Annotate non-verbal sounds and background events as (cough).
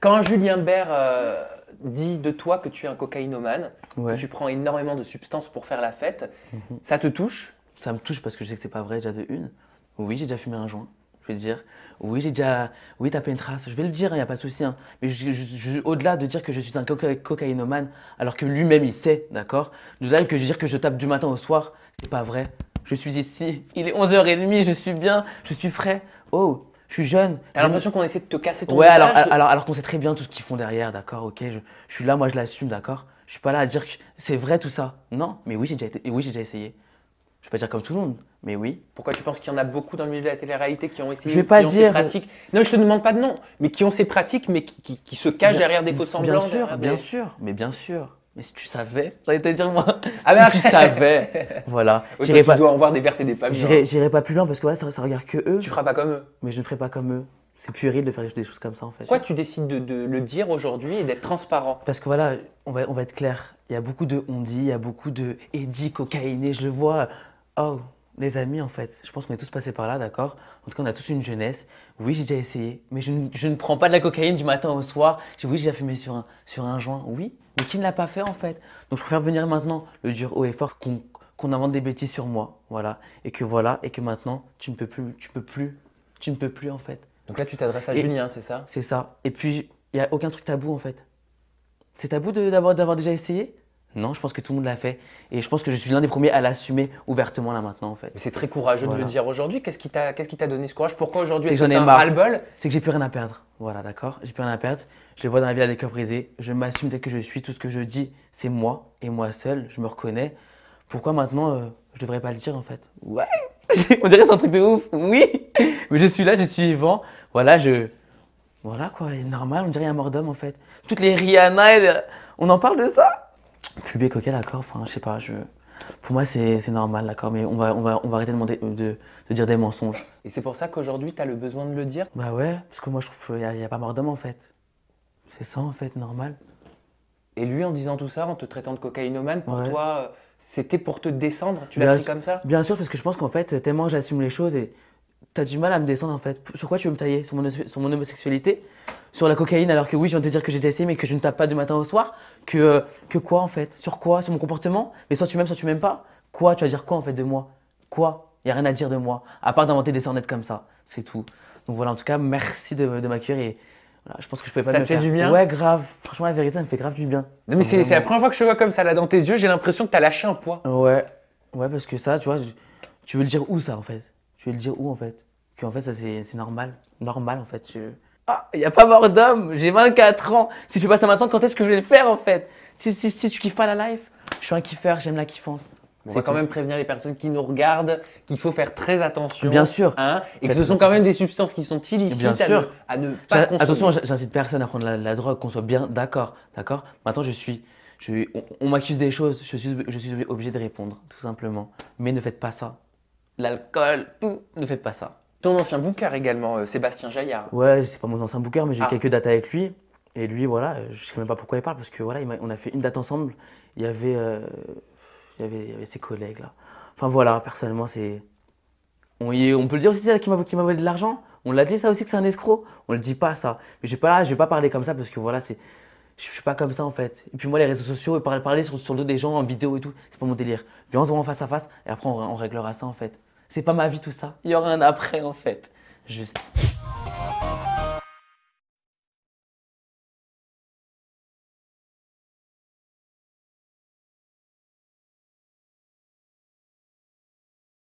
Quand Julien Bert euh, dit de toi que tu es un cocaïnomane, que tu prends énormément de substances pour faire la fête, mhm. ça te touche Ça me touche parce que je sais que c'est pas vrai déjà de une. Oui, j'ai déjà fumé un joint, je vais dire. Oui, j'ai déjà oui, tapé une trace, je vais le dire, il hein, n'y a pas de souci. Hein. Mais au-delà de dire que je suis un cocaïnomane, alors que lui-même il sait, d'accord De delà que je dire que je tape du matin au soir, c'est pas vrai. Je suis ici, il est 11h30, je suis bien, je suis frais. Oh, je suis jeune. T'as l'impression qu'on essaie de te casser ton Ouais, alors, alors, qu'on sait très bien tout ce qu'ils font derrière, d'accord, ok, je, je, suis là, moi je l'assume, d'accord. Je suis pas là à dire que c'est vrai tout ça. Non, mais oui, j'ai déjà, déjà essayé. Je vais pas dire comme tout le monde, mais oui. Pourquoi tu penses qu'il y en a beaucoup dans le milieu de la télé-réalité qui ont essayé Je vais pas dire. Non, je te demande pas de nom, mais qui ont ces pratiques, mais qui, qui, se cachent derrière des fausses semblants. Bien sûr, bien sûr, mais bien sûr mais si tu savais, j'allais te dire moi. (laughs) Ah si tu savais. voilà. (laughs) Autant pas... dois en voir des vertes et des femmes. J'irai pas plus loin parce que ça, ça regarde que eux. Tu feras pas comme eux. Mais je ne ferai pas comme eux. C'est puéril de faire des choses comme ça en fait. Pourquoi tu décides de, le dire aujourd'hui et d'être transparent Parce que voilà, on va, on va être clair. Il y a beaucoup de on dit, il y a beaucoup de cocaïne cocaïné, je le vois. Oh, les amis en fait. Je pense qu'on est tous passés par là, d'accord En tout cas, on a tous une jeunesse. Oui, j'ai déjà essayé, mais je ne, je ne, prends pas de la cocaïne du matin au soir. Oui, j'ai fumé sur un, sur un joint. Oui, mais qui ne l'a pas fait en fait. Donc je préfère venir maintenant le dire haut et fort qu'on invente des bêtises sur moi, voilà, et que voilà, et que maintenant tu ne peux plus, tu peux plus, tu ne peux plus en fait. Donc là tu t'adresses à Julien, hein, c'est ça C'est ça. Et puis il n'y a aucun truc tabou en fait. C'est tabou d'avoir déjà essayé non, je pense que tout le monde l'a fait. Et je pense que je suis l'un des premiers à l'assumer ouvertement là maintenant en fait. C'est très courageux de le dire aujourd'hui. Qu'est-ce qui t'a donné ce courage Pourquoi aujourd'hui est-ce que c'est un bol C'est que j'ai plus rien à perdre. Voilà, d'accord J'ai plus rien à perdre. Je le vois dans la vie à des cœurs brisés. Je m'assume dès que je suis. Tout ce que je dis, c'est moi et moi seul. Je me reconnais. Pourquoi maintenant euh, je devrais pas le dire en fait Ouais (laughs) On dirait c'est un truc de ouf. Oui Mais je suis là, je suis vivant. Voilà, je. Voilà quoi, normal, on dirait un mort en fait. Toutes les Rihanna, euh, on en parle de ça plus coca, d'accord, enfin, je sais pas, je... Pour moi, c'est normal, d'accord, mais on va, on, va, on va arrêter de, demander, de, de dire des mensonges. Et c'est pour ça qu'aujourd'hui, t'as le besoin de le dire Bah ouais, parce que moi, je trouve qu'il n'y a, pas mort d'homme, en fait. C'est ça, en fait, normal. Et lui, en disant tout ça, en te traitant de cocaïnomane, pour toi, euh, c'était pour te descendre Tu l'as dit comme ça Bien sûr, parce que je pense qu'en fait, tellement j'assume les choses et t'as du mal à me descendre en fait. Sur quoi tu veux me tailler sur mon, sur mon homosexualité Sur la cocaïne alors que oui, je viens de te dire que j'ai déjà essayé mais que je ne tape pas du matin au soir Que, euh, que quoi en fait Sur quoi Sur mon comportement Mais soit tu m'aimes, soit tu m'aimes pas. Quoi Tu vas dire quoi en fait de moi Quoi Il a rien à dire de moi, à part d'inventer des sornettes comme ça. C'est tout. Donc voilà, en tout cas, merci de, de m'accueillir voilà, je pense que je pouvais pas ça fait du bien Ouais, grave. Franchement, la vérité, ça me fait grave du bien. mais c'est la première fois que je vois comme ça, là, dans tes yeux, j'ai l'impression que t'as lâché un poids. Ouais. Ouais, parce que ça, tu vois, tu veux le dire où ça en fait je vais le dire où en fait en fait, ça c'est normal. Normal en fait. Ah, il n'y a pas mort d'homme, j'ai 24 ans. Si je fais pas ça maintenant, quand est-ce que je vais le faire en fait si, si, si, tu kiffes pas la life, je suis un kiffeur, j'aime la kiffance. C'est quand même prévenir les personnes qui nous regardent qu'il faut faire très attention. Bien sûr. Hein, et que ce sont quand même des substances qui sont illicites. Bien à, Ne, pas Attention, j'incite personne à prendre la, drogue, qu'on soit bien d'accord. D'accord Maintenant, je suis. Je, on, on m'accuse des choses, je suis, je suis obligé de répondre, tout simplement. Mais ne faites pas ça l'alcool, tout, ne faites pas ça. Ton ancien bouquin également, euh, Sébastien Jaillard. Ouais, c'est pas mon ancien bouquin, mais j'ai ah. quelques dates avec lui. Et lui, voilà, je sais même pas pourquoi il parle, parce que voilà, on a fait une date ensemble. Euh, il y avait, il y avait, ses collègues là. Enfin voilà, personnellement, c'est. On, on peut le dire aussi, c'est là qui m'a volé de l'argent. On l'a dit ça aussi que c'est un escroc. On le dit pas ça. Mais je vais pas, je vais pas parler comme ça parce que voilà, c'est. Je suis pas comme ça en fait. Et puis moi, les réseaux sociaux, parler, parler sur, sur le dos des gens en vidéo et tout, c'est pas mon délire. Viens, on se voit en face à face et après on réglera ça en fait. C'est pas ma vie tout ça. Il y aura un après en fait. Juste.